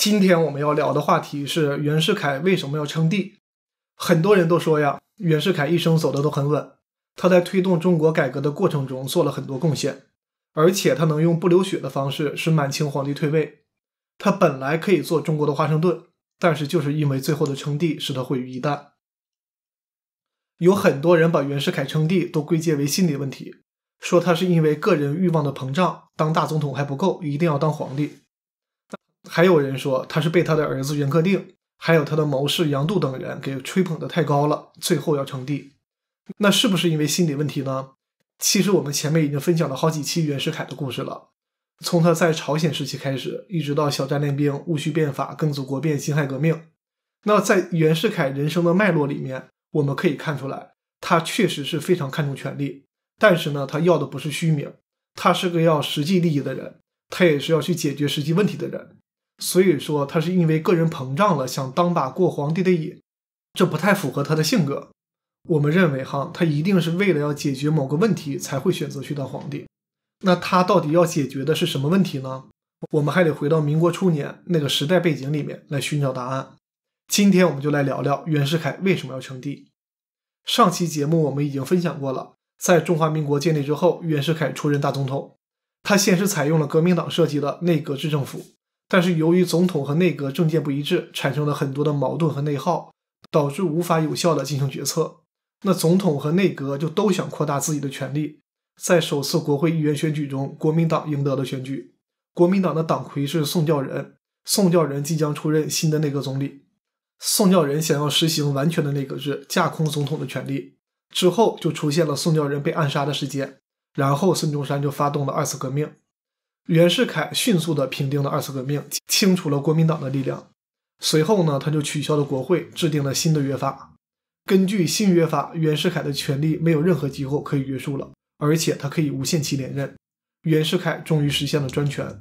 今天我们要聊的话题是袁世凯为什么要称帝。很多人都说呀，袁世凯一生走的都很稳，他在推动中国改革的过程中做了很多贡献，而且他能用不流血的方式使满清皇帝退位。他本来可以做中国的华盛顿，但是就是因为最后的称帝，使他毁于一旦。有很多人把袁世凯称帝都归结为心理问题，说他是因为个人欲望的膨胀，当大总统还不够，一定要当皇帝。还有人说他是被他的儿子袁克定，还有他的谋士杨度等人给吹捧的太高了，最后要称帝。那是不是因为心理问题呢？其实我们前面已经分享了好几期袁世凯的故事了，从他在朝鲜时期开始，一直到小站练兵、戊戌变法、庚子国变辛亥革命。那在袁世凯人生的脉络里面，我们可以看出来，他确实是非常看重权力，但是呢，他要的不是虚名，他是个要实际利益的人，他也是要去解决实际问题的人。所以说他是因为个人膨胀了，想当把过皇帝的瘾，这不太符合他的性格。我们认为哈，他一定是为了要解决某个问题才会选择去当皇帝。那他到底要解决的是什么问题呢？我们还得回到民国初年那个时代背景里面来寻找答案。今天我们就来聊聊袁世凯为什么要称帝。上期节目我们已经分享过了，在中华民国建立之后，袁世凯出任大总统，他先是采用了革命党设计的内阁制政府。但是由于总统和内阁政见不一致，产生了很多的矛盾和内耗，导致无法有效的进行决策。那总统和内阁就都想扩大自己的权力。在首次国会议员选举中，国民党赢得了选举。国民党的党魁是宋教仁，宋教仁即将出任新的内阁总理。宋教仁想要实行完全的内阁制，架空总统的权力。之后就出现了宋教仁被暗杀的事件。然后孙中山就发动了二次革命。袁世凯迅速地平定了二次革命，清除了国民党的力量。随后呢，他就取消了国会，制定了新的约法。根据新约法，袁世凯的权力没有任何机构可以约束了，而且他可以无限期连任。袁世凯终于实现了专权。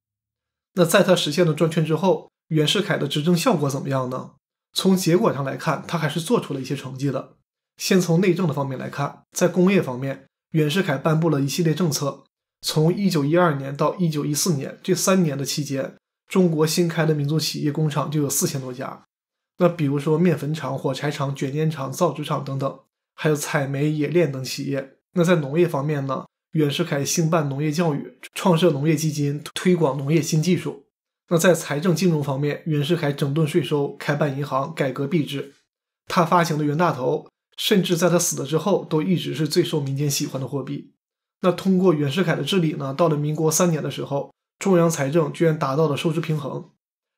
那在他实现了专权之后，袁世凯的执政效果怎么样呢？从结果上来看，他还是做出了一些成绩的。先从内政的方面来看，在工业方面，袁世凯颁布了一系列政策。从一九一二年到一九一四年这三年的期间，中国新开的民族企业工厂就有四千多家。那比如说面粉厂、火柴厂、卷烟厂、造纸厂等等，还有采煤、冶炼等企业。那在农业方面呢，袁世凯兴办农业教育，创设农业基金，推广农业新技术。那在财政金融方面，袁世凯整顿税收，开办银行，改革币制。他发行的袁大头，甚至在他死了之后，都一直是最受民间喜欢的货币。那通过袁世凯的治理呢，到了民国三年的时候，中央财政居然达到了收支平衡。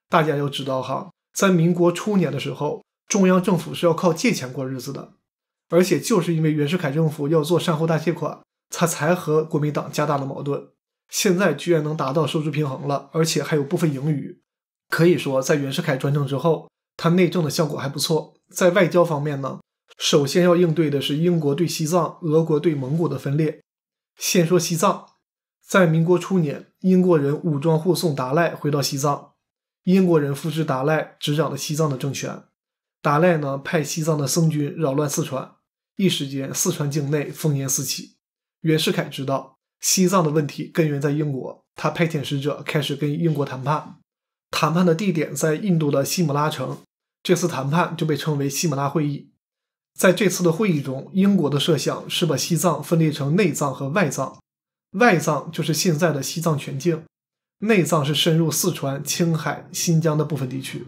大家要知道哈，在民国初年的时候，中央政府是要靠借钱过日子的，而且就是因为袁世凯政府要做善后大借款，他才和国民党加大了矛盾。现在居然能达到收支平衡了，而且还有部分盈余，可以说在袁世凯专政之后，他内政的效果还不错。在外交方面呢，首先要应对的是英国对西藏、俄国对蒙古的分裂。先说西藏，在民国初年，英国人武装护送达赖回到西藏，英国人扶持达赖执掌了西藏的政权。达赖呢，派西藏的僧军扰乱四川，一时间四川境内烽烟四起。袁世凯知道西藏的问题根源在英国，他派遣使者开始跟英国谈判，谈判的地点在印度的西姆拉城，这次谈判就被称为西姆拉会议。在这次的会议中，英国的设想是把西藏分裂成内藏和外藏，外藏就是现在的西藏全境，内藏是深入四川、青海、新疆的部分地区。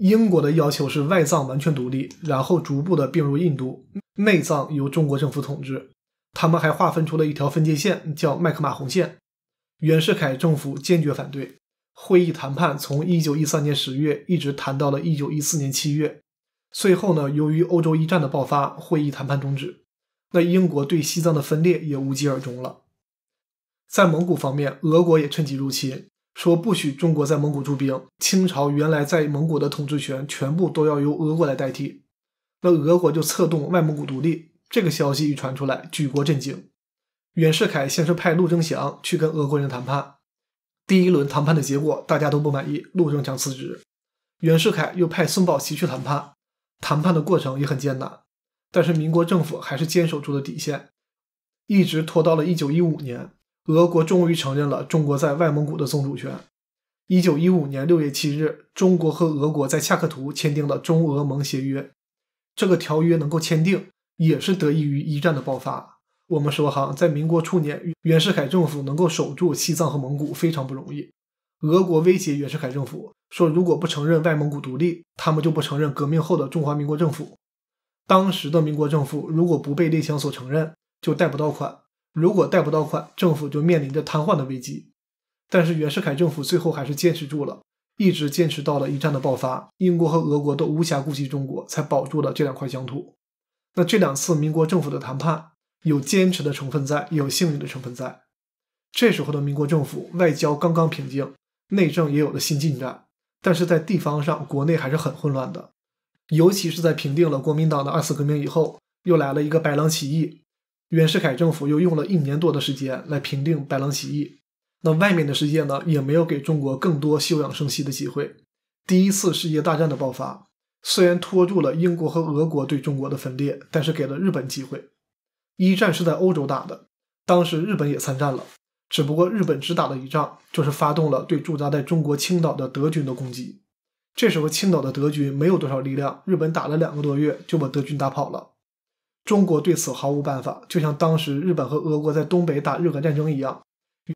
英国的要求是外藏完全独立，然后逐步的并入印度，内藏由中国政府统治。他们还划分出了一条分界线，叫麦克马洪线。袁世凯政府坚决反对。会议谈判从1913年十月一直谈到了1914年七月。最后呢，由于欧洲一战的爆发，会议谈判终止，那英国对西藏的分裂也无疾而终了。在蒙古方面，俄国也趁机入侵，说不许中国在蒙古驻兵，清朝原来在蒙古的统治权全部都要由俄国来代替。那俄国就策动外蒙古独立。这个消息一传出来，举国震惊。袁世凯先是派陆征祥去跟俄国人谈判，第一轮谈判的结果大家都不满意，陆征祥辞职。袁世凯又派孙宝琦去谈判。谈判的过程也很艰难，但是民国政府还是坚守住了底线，一直拖到了一九一五年，俄国终于承认了中国在外蒙古的宗主权。一九一五年六月七日，中国和俄国在恰克图签订了中俄蒙协约。这个条约能够签订，也是得益于一战的爆发。我们说哈，在民国初年，袁世凯政府能够守住西藏和蒙古非常不容易，俄国威胁袁世凯政府。说如果不承认外蒙古独立，他们就不承认革命后的中华民国政府。当时的民国政府如果不被列强所承认，就贷不到款；如果贷不到款，政府就面临着瘫痪的危机。但是袁世凯政府最后还是坚持住了，一直坚持到了一战的爆发。英国和俄国都无暇顾及中国，才保住了这两块疆土。那这两次民国政府的谈判，有坚持的成分在，也有幸运的成分在。这时候的民国政府外交刚刚平静，内政也有了新进展。但是在地方上，国内还是很混乱的，尤其是在平定了国民党的二次革命以后，又来了一个白狼起义，袁世凯政府又用了一年多的时间来平定白狼起义。那外面的世界呢，也没有给中国更多休养生息的机会。第一次世界大战的爆发，虽然拖住了英国和俄国对中国的分裂，但是给了日本机会。一战是在欧洲打的，当时日本也参战了。只不过日本只打了一仗，就是发动了对驻扎在中国青岛的德军的攻击。这时候青岛的德军没有多少力量，日本打了两个多月就把德军打跑了。中国对此毫无办法，就像当时日本和俄国在东北打日俄战争一样，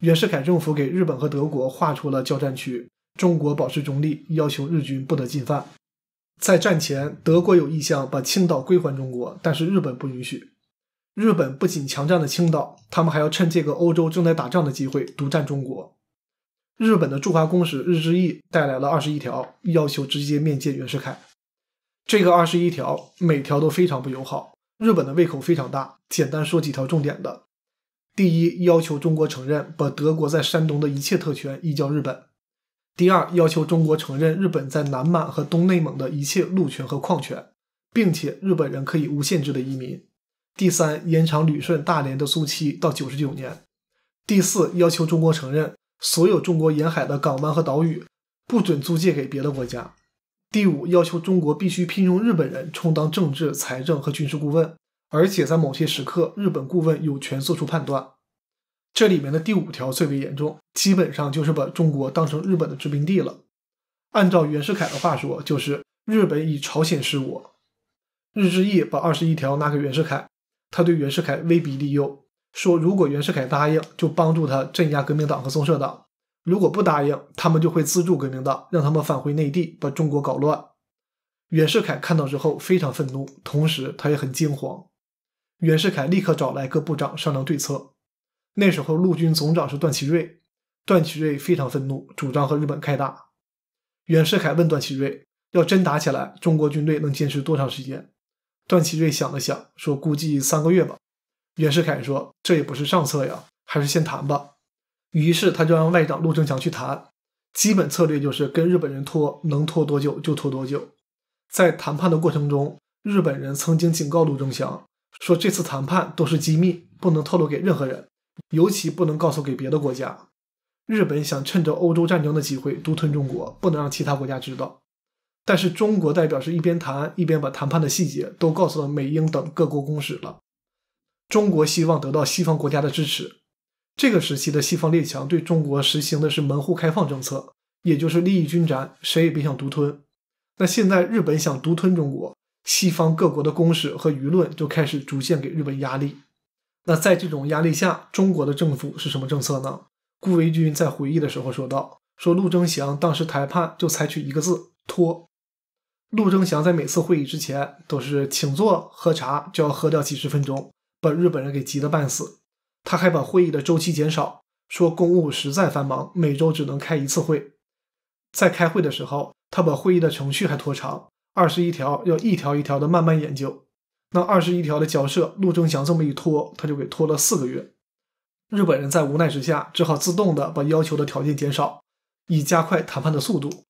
袁世凯政府给日本和德国划出了交战区，中国保持中立，要求日军不得进犯。在战前，德国有意向把青岛归还中国，但是日本不允许。日本不仅强占了青岛，他们还要趁这个欧洲正在打仗的机会独占中国。日本的驻华公使日之翼带来了二十一条，要求直接面见袁世凯。这个二十一条每条都非常不友好，日本的胃口非常大。简单说几条重点的：第一，要求中国承认把德国在山东的一切特权移交日本；第二，要求中国承认日本在南满和东内蒙的一切路权和矿权，并且日本人可以无限制的移民。第三，延长旅顺、大连的租期到九十九年。第四，要求中国承认所有中国沿海的港湾和岛屿不准租借给别的国家。第五，要求中国必须聘用日本人充当政治、财政和军事顾问，而且在某些时刻，日本顾问有权做出判断。这里面的第五条最为严重，基本上就是把中国当成日本的殖民地了。按照袁世凯的话说，就是日本以朝鲜示我。日之义把二十一条拿给袁世凯。他对袁世凯威逼利诱，说如果袁世凯答应，就帮助他镇压革命党和宗社党；如果不答应，他们就会资助革命党，让他们返回内地，把中国搞乱。袁世凯看到之后非常愤怒，同时他也很惊慌。袁世凯立刻找来各部长商量对策。那时候陆军总长是段祺瑞，段祺瑞非常愤怒，主张和日本开打。袁世凯问段祺瑞：要真打起来，中国军队能坚持多长时间？段祺瑞想了想，说：“估计三个月吧。”袁世凯说：“这也不是上策呀，还是先谈吧。”于是他就让外长陆正祥去谈。基本策略就是跟日本人拖，能拖多久就拖多久。在谈判的过程中，日本人曾经警告陆正祥说：“这次谈判都是机密，不能透露给任何人，尤其不能告诉给别的国家。日本想趁着欧洲战争的机会独吞中国，不能让其他国家知道。”但是中国代表是一边谈一边把谈判的细节都告诉了美英等各国公使了。中国希望得到西方国家的支持。这个时期的西方列强对中国实行的是门户开放政策，也就是利益均沾，谁也别想独吞。那现在日本想独吞中国，西方各国的公使和舆论就开始逐渐给日本压力。那在这种压力下，中国的政府是什么政策呢？顾维钧在回忆的时候说道：“说陆征祥当时谈判就采取一个字，拖。”陆征祥在每次会议之前都是请坐喝茶，就要喝掉几十分钟，把日本人给急得半死。他还把会议的周期减少，说公务实在繁忙，每周只能开一次会。在开会的时候，他把会议的程序还拖长，二十一条要一条一条的慢慢研究。那二十一条的交涉，陆征祥这么一拖，他就给拖了四个月。日本人在无奈之下，只好自动的把要求的条件减少，以加快谈判的速度。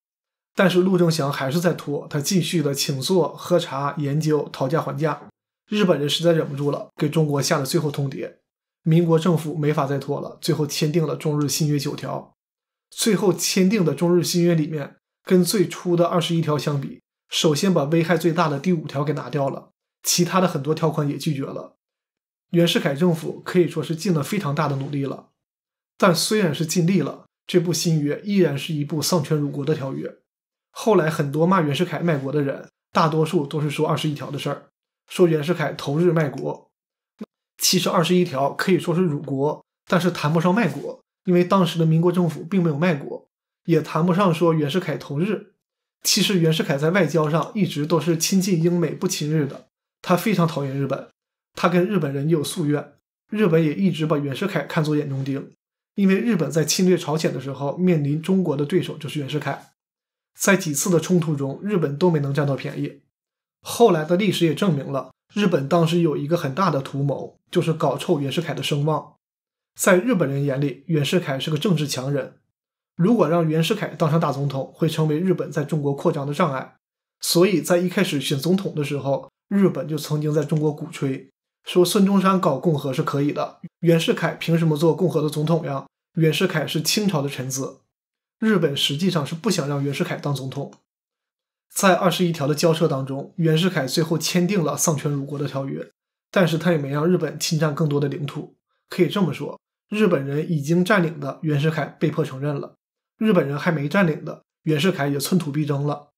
但是陆征祥还是在拖，他继续的请坐、喝茶、研究、讨价还价。日本人实在忍不住了，给中国下了最后通牒。民国政府没法再拖了，最后签订了中日新约九条。最后签订的中日新约里面，跟最初的二十一条相比，首先把危害最大的第五条给拿掉了，其他的很多条款也拒绝了。袁世凯政府可以说是尽了非常大的努力了，但虽然是尽力了，这部新约依然是一部丧权辱国的条约。后来很多骂袁世凯卖国的人，大多数都是说二十一条的事儿，说袁世凯投日卖国。其实二十一条可以说是辱国，但是谈不上卖国，因为当时的民国政府并没有卖国，也谈不上说袁世凯投日。其实袁世凯在外交上一直都是亲近英美不亲日的，他非常讨厌日本，他跟日本人也有夙怨。日本也一直把袁世凯看作眼中钉，因为日本在侵略朝鲜的时候，面临中国的对手就是袁世凯。在几次的冲突中，日本都没能占到便宜。后来的历史也证明了，日本当时有一个很大的图谋，就是搞臭袁世凯的声望。在日本人眼里，袁世凯是个政治强人。如果让袁世凯当上大总统，会成为日本在中国扩张的障碍。所以在一开始选总统的时候，日本就曾经在中国鼓吹说，孙中山搞共和是可以的，袁世凯凭什么做共和的总统呀？袁世凯是清朝的臣子。日本实际上是不想让袁世凯当总统，在二十一条的交涉当中，袁世凯最后签订了丧权辱国的条约，但是他也没让日本侵占更多的领土。可以这么说，日本人已经占领的，袁世凯被迫承认了；日本人还没占领的，袁世凯也寸土必争了。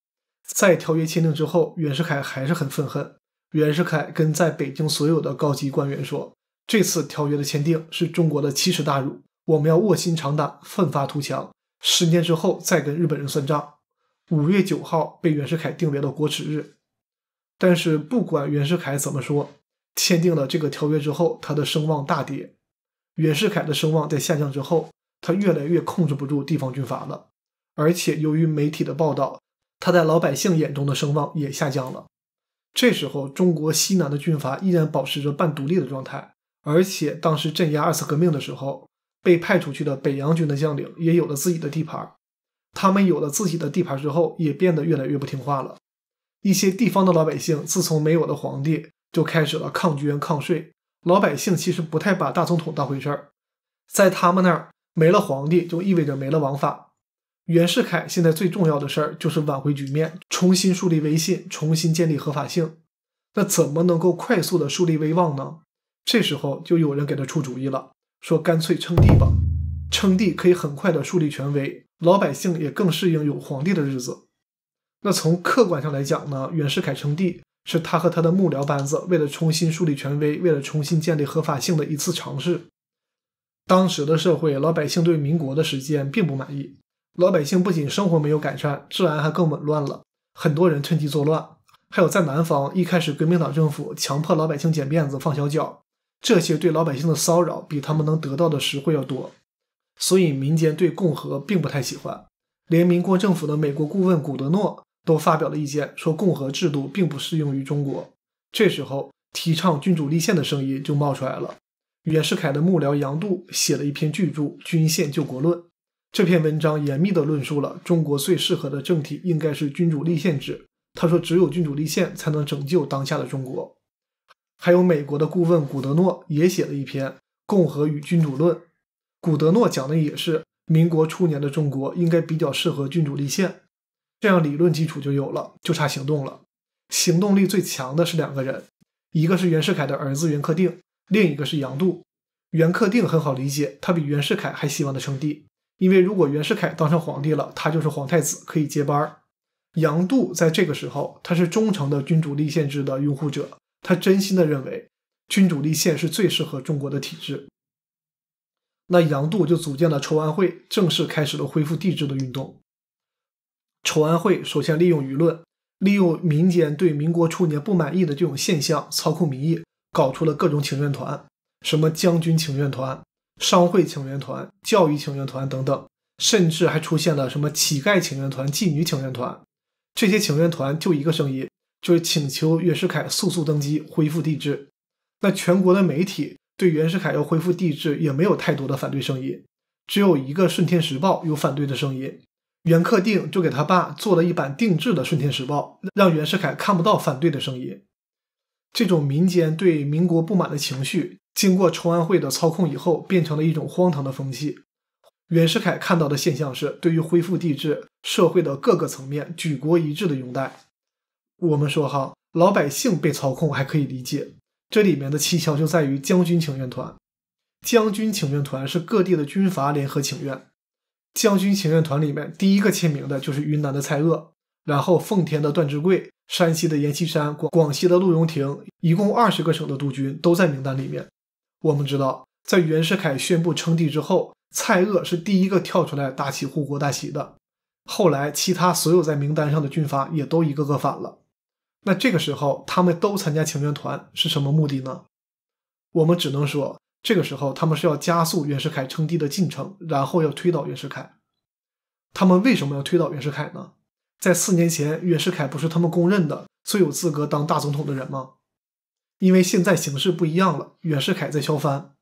在条约签订之后，袁世凯还是很愤恨。袁世凯跟在北京所有的高级官员说：“这次条约的签订是中国的奇耻大辱，我们要卧薪尝胆，奋发图强。”十年之后再跟日本人算账。五月九号被袁世凯定为了国耻日。但是不管袁世凯怎么说，签订了这个条约之后，他的声望大跌。袁世凯的声望在下降之后，他越来越控制不住地方军阀了。而且由于媒体的报道，他在老百姓眼中的声望也下降了。这时候，中国西南的军阀依然保持着半独立的状态。而且当时镇压二次革命的时候。被派出去的北洋军的将领也有了自己的地盘，他们有了自己的地盘之后，也变得越来越不听话了。一些地方的老百姓，自从没有了皇帝，就开始了抗捐抗税。老百姓其实不太把大总统当回事儿，在他们那儿，没了皇帝就意味着没了王法。袁世凯现在最重要的事儿就是挽回局面，重新树立威信，重新建立合法性。那怎么能够快速的树立威望呢？这时候就有人给他出主意了。说干脆称帝吧，称帝可以很快的树立权威，老百姓也更适应有皇帝的日子。那从客观上来讲呢，袁世凯称帝是他和他的幕僚班子为了重新树立权威，为了重新建立合法性的一次尝试。当时的社会，老百姓对民国的时间并不满意，老百姓不仅生活没有改善，治安还更紊乱了，很多人趁机作乱。还有在南方，一开始革命党政府强迫老百姓剪辫子，放小脚。这些对老百姓的骚扰比他们能得到的实惠要多，所以民间对共和并不太喜欢。连民国政府的美国顾问古德诺都发表了意见，说共和制度并不适用于中国。这时候，提倡君主立宪的声音就冒出来了。袁世凯的幕僚杨度写了一篇巨著《君宪救国论》，这篇文章严密地论述了中国最适合的政体应该是君主立宪制。他说，只有君主立宪才能拯救当下的中国。还有美国的顾问古德诺也写了一篇《共和与君主论》，古德诺讲的也是民国初年的中国应该比较适合君主立宪，这样理论基础就有了，就差行动了。行动力最强的是两个人，一个是袁世凯的儿子袁克定，另一个是杨度。袁克定很好理解，他比袁世凯还希望他称帝，因为如果袁世凯当上皇帝了，他就是皇太子，可以接班儿。杨度在这个时候，他是忠诚的君主立宪制的拥护者。他真心的认为，君主立宪是最适合中国的体制。那杨度就组建了筹安会，正式开始了恢复帝制的运动。筹安会首先利用舆论，利用民间对民国初年不满意的这种现象，操控民意，搞出了各种请愿团，什么将军请愿团、商会请愿团、教育请愿团等等，甚至还出现了什么乞丐请愿团、妓女请愿团。这些请愿团就一个声音。就是请求袁世凯速速登基恢复帝制，那全国的媒体对袁世凯要恢复帝制也没有太多的反对声音，只有一个《顺天时报》有反对的声音。袁克定就给他爸做了一版定制的《顺天时报》，让袁世凯看不到反对的声音。这种民间对民国不满的情绪，经过重安会的操控以后，变成了一种荒唐的风气。袁世凯看到的现象是，对于恢复帝制，社会的各个层面举国一致的拥戴。我们说哈，老百姓被操控还可以理解，这里面的蹊跷就在于将军请愿团。将军请愿团是各地的军阀联合请愿。将军请愿团里面第一个签名的就是云南的蔡锷，然后奉天的段芝贵、山西的阎锡山、广广西的陆荣廷，一共二十个省的督军都在名单里面。我们知道，在袁世凯宣布称帝之后，蔡锷是第一个跳出来打起护国大旗的，后来其他所有在名单上的军阀也都一个个反了。那这个时候，他们都参加请愿团是什么目的呢？我们只能说，这个时候他们是要加速袁世凯称帝的进程，然后要推倒袁世凯。他们为什么要推倒袁世凯呢？在四年前，袁世凯不是他们公认的最有资格当大总统的人吗？因为现在形势不一样了，袁世凯在削藩。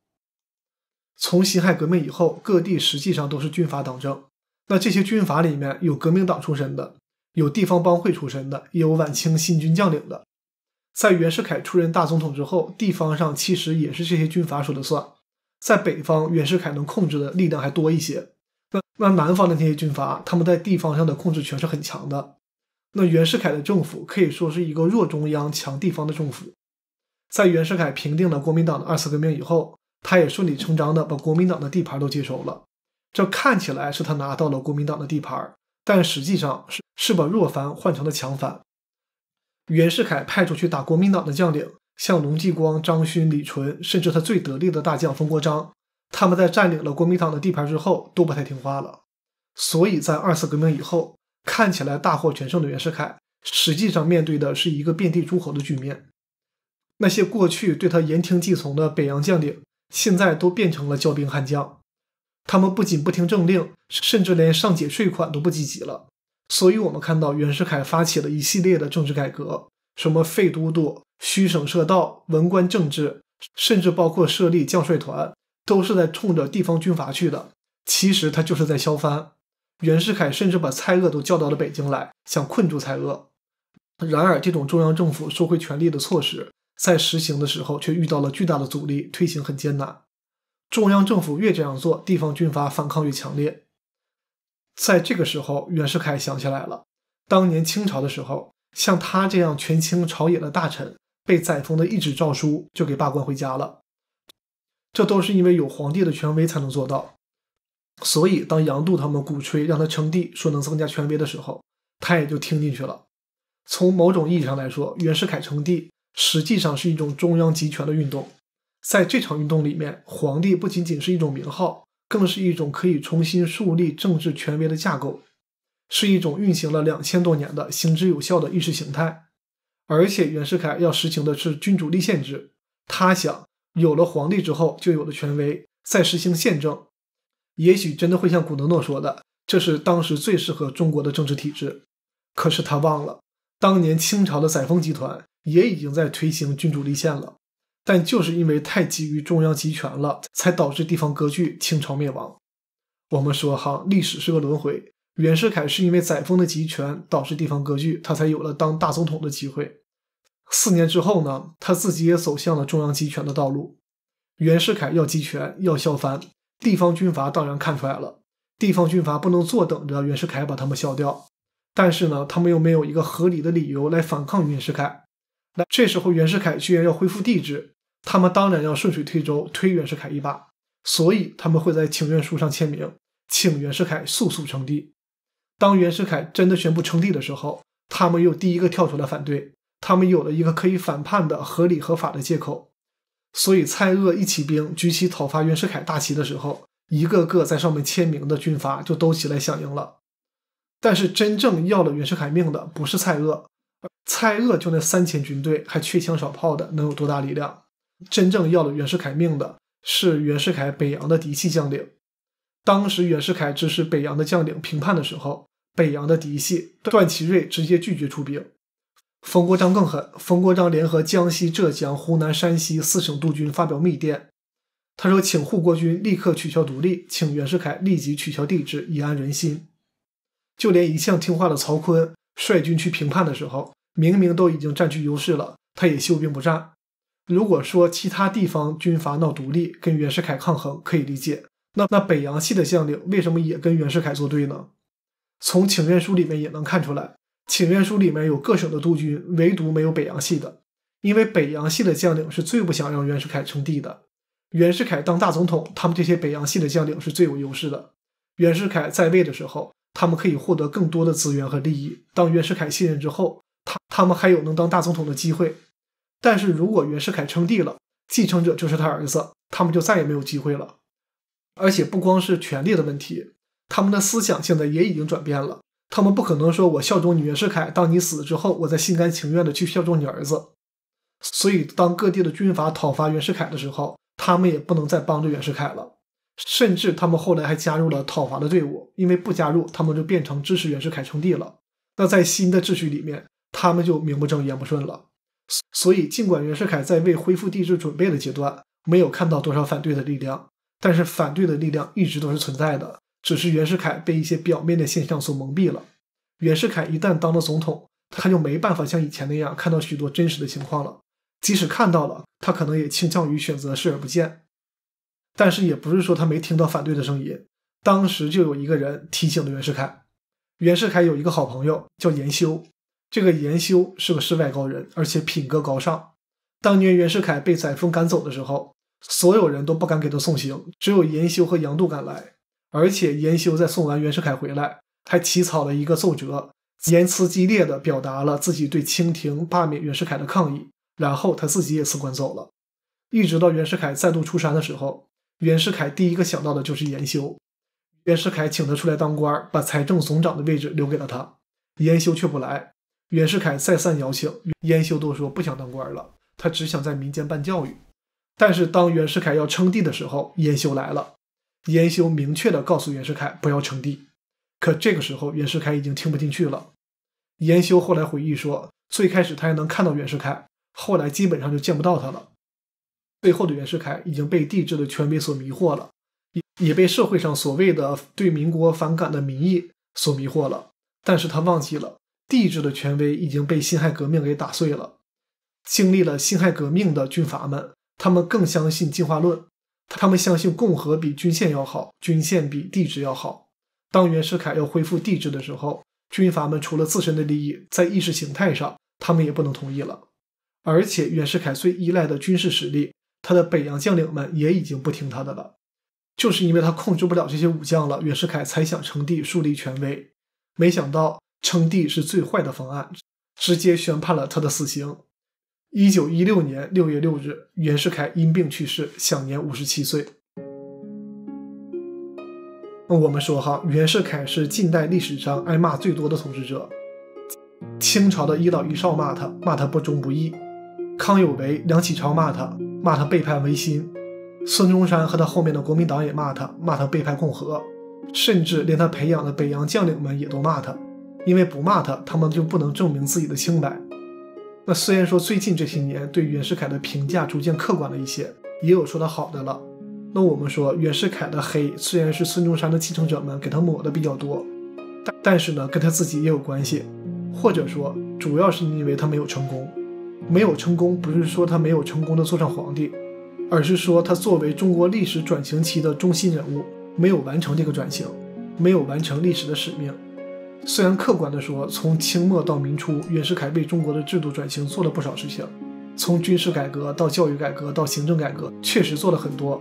从辛亥革命以后，各地实际上都是军阀党政。那这些军阀里面有革命党出身的。有地方帮会出身的，也有晚清新军将领的。在袁世凯出任大总统之后，地方上其实也是这些军阀说的算。在北方，袁世凯能控制的力量还多一些。那那南方的那些军阀，他们在地方上的控制权是很强的。那袁世凯的政府可以说是一个弱中央强地方的政府。在袁世凯平定了国民党的二次革命以后，他也顺理成章的把国民党的地盘都接收了。这看起来是他拿到了国民党的地盘。但实际上是是把弱凡换成了强反。袁世凯派出去打国民党的将领，像龙继光、张勋、李纯，甚至他最得力的大将冯国璋，他们在占领了国民党的地盘之后，都不太听话了。所以在二次革命以后，看起来大获全胜的袁世凯，实际上面对的是一个遍地诸侯的局面。那些过去对他言听计从的北洋将领，现在都变成了骄兵悍将。他们不仅不听政令，甚至连上解税款都不积极了。所以，我们看到袁世凯发起了一系列的政治改革，什么废都督、虚省设道、文官政治，甚至包括设立将帅团，都是在冲着地方军阀去的。其实，他就是在削藩。袁世凯甚至把蔡锷都叫到了北京来，想困住蔡锷。然而，这种中央政府收回权力的措施，在实行的时候却遇到了巨大的阻力，推行很艰难。中央政府越这样做，地方军阀反抗越强烈。在这个时候，袁世凯想起来了，当年清朝的时候，像他这样权倾朝野的大臣，被载沣的一纸诏书就给罢官回家了。这都是因为有皇帝的权威才能做到。所以，当杨度他们鼓吹让他称帝，说能增加权威的时候，他也就听进去了。从某种意义上来说，袁世凯称帝实际上是一种中央集权的运动。在这场运动里面，皇帝不仅仅是一种名号，更是一种可以重新树立政治权威的架构，是一种运行了两千多年的行之有效的意识形态。而且袁世凯要实行的是君主立宪制，他想有了皇帝之后就有了权威，再实行宪政，也许真的会像古德诺说的，这是当时最适合中国的政治体制。可是他忘了，当年清朝的载沣集团也已经在推行君主立宪了。但就是因为太急于中央集权了，才导致地方割据、清朝灭亡。我们说哈，历史是个轮回。袁世凯是因为载沣的集权导致地方割据，他才有了当大总统的机会。四年之后呢，他自己也走向了中央集权的道路。袁世凯要集权，要削藩，地方军阀当然看出来了。地方军阀不能坐等着袁世凯把他们削掉，但是呢，他们又没有一个合理的理由来反抗袁世凯。这时候袁世凯居然要恢复帝制，他们当然要顺水推舟推袁世凯一把，所以他们会在请愿书上签名，请袁世凯速速称帝。当袁世凯真的宣布称帝的时候，他们又第一个跳出来反对，他们有了一个可以反叛的合理合法的借口。所以蔡锷一起兵举起讨伐袁世凯大旗的时候，一个个在上面签名的军阀就都起来响应了。但是真正要了袁世凯命的不是蔡锷。蔡锷就那三千军队，还缺枪少炮的，能有多大力量？真正要了袁世凯命的是袁世凯北洋的嫡系将领。当时袁世凯支持北洋的将领平叛的时候，北洋的嫡系段祺瑞直接拒绝出兵。冯国璋更狠，冯国璋联合江西、浙江、湖南、山西四省督军发表密电，他说请护国军立刻取消独立，请袁世凯立即取消帝制，以安人心。就连一向听话的曹锟。率军去平叛的时候，明明都已经占据优势了，他也休兵不战。如果说其他地方军阀闹独立，跟袁世凯抗衡可以理解，那那北洋系的将领为什么也跟袁世凯作对呢？从请愿书里面也能看出来，请愿书里面有各省的督军，唯独没有北洋系的，因为北洋系的将领是最不想让袁世凯称帝的。袁世凯当大总统，他们这些北洋系的将领是最有优势的。袁世凯在位的时候。他们可以获得更多的资源和利益。当袁世凯信任之后，他他们还有能当大总统的机会。但是如果袁世凯称帝了，继承者就是他儿子，他们就再也没有机会了。而且不光是权力的问题，他们的思想现在也已经转变了。他们不可能说“我效忠你袁世凯”，当你死之后，我再心甘情愿的去效忠你儿子。所以，当各地的军阀讨伐袁世凯的时候，他们也不能再帮着袁世凯了。甚至他们后来还加入了讨伐的队伍，因为不加入，他们就变成支持袁世凯称帝了。那在新的秩序里面，他们就名不正言不顺了。所以，尽管袁世凯在为恢复帝制准备的阶段没有看到多少反对的力量，但是反对的力量一直都是存在的。只是袁世凯被一些表面的现象所蒙蔽了。袁世凯一旦当了总统，他就没办法像以前那样看到许多真实的情况了。即使看到了，他可能也倾向于选择视而不见。但是也不是说他没听到反对的声音，当时就有一个人提醒了袁世凯。袁世凯有一个好朋友叫严修，这个严修是个世外高人，而且品格高尚。当年袁世凯被载沣赶走的时候，所有人都不敢给他送行，只有严修和杨度赶来。而且严修在送完袁世凯回来，还起草了一个奏折，言辞激烈的表达了自己对清廷罢免袁世凯的抗议。然后他自己也辞官走了。一直到袁世凯再度出山的时候。袁世凯第一个想到的就是严修。袁世凯请他出来当官，把财政总长的位置留给了他。严修却不来。袁世凯再三邀请，严修都说不想当官了，他只想在民间办教育。但是当袁世凯要称帝的时候，严修来了。严修明确的告诉袁世凯不要称帝。可这个时候，袁世凯已经听不进去了。严修后来回忆说，最开始他还能看到袁世凯，后来基本上就见不到他了。背后的袁世凯已经被帝制的权威所迷惑了，也也被社会上所谓的对民国反感的民意所迷惑了。但是他忘记了，帝制的权威已经被辛亥革命给打碎了。经历了辛亥革命的军阀们，他们更相信进化论，他们相信共和比军宪要好，军宪比帝制要好。当袁世凯要恢复帝制的时候，军阀们除了自身的利益，在意识形态上，他们也不能同意了。而且袁世凯最依赖的军事实力。他的北洋将领们也已经不听他的了，就是因为他控制不了这些武将了，袁世凯才想称帝树立权威。没想到称帝是最坏的方案，直接宣判了他的死刑。一九一六年六月六日，袁世凯因病去世，享年五十七岁。那我们说哈，袁世凯是近代历史上挨骂最多的统治者，清朝的一老一少骂他，骂他不忠不义；康有为、梁启超骂他。骂他背叛维新，孙中山和他后面的国民党也骂他，骂他背叛共和，甚至连他培养的北洋将领们也都骂他，因为不骂他，他们就不能证明自己的清白。那虽然说最近这些年对袁世凯的评价逐渐客观了一些，也有说他好的了。那我们说袁世凯的黑虽然是孙中山的继承者们给他抹的比较多，但但是呢，跟他自己也有关系，或者说主要是因为他没有成功。没有成功，不是说他没有成功的做上皇帝，而是说他作为中国历史转型期的中心人物，没有完成这个转型，没有完成历史的使命。虽然客观的说，从清末到明初，袁世凯为中国的制度转型做了不少事情，从军事改革到教育改革到行政改革，确实做了很多。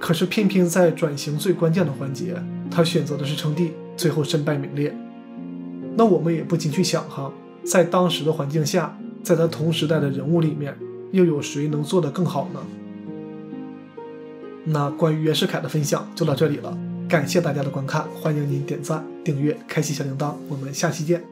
可是偏偏在转型最关键的环节，他选择的是称帝，最后身败名裂。那我们也不禁去想哈，在当时的环境下。在他同时代的人物里面，又有谁能做得更好呢？那关于袁世凯的分享就到这里了，感谢大家的观看，欢迎您点赞、订阅、开启小铃铛，我们下期见。